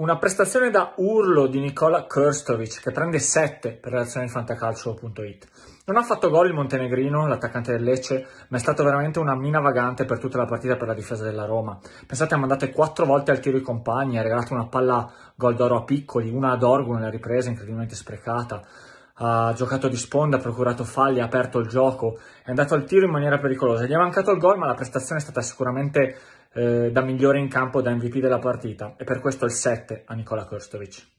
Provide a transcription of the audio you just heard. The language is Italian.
Una prestazione da urlo di Nikola Kurstovic che prende 7 per l'azione di fantacalcio.it. Non ha fatto gol il montenegrino, l'attaccante del Lecce, ma è stato veramente una mina vagante per tutta la partita per la difesa della Roma. Pensate, ha mandato 4 volte al tiro i compagni, ha regalato una palla gol d'oro a piccoli, una ad Orgo nella ripresa incredibilmente sprecata ha giocato di sponda, ha procurato falli, ha aperto il gioco, è andato al tiro in maniera pericolosa. Gli è mancato il gol, ma la prestazione è stata sicuramente eh, da migliore in campo da MVP della partita e per questo il 7 a Nicola Kostovic.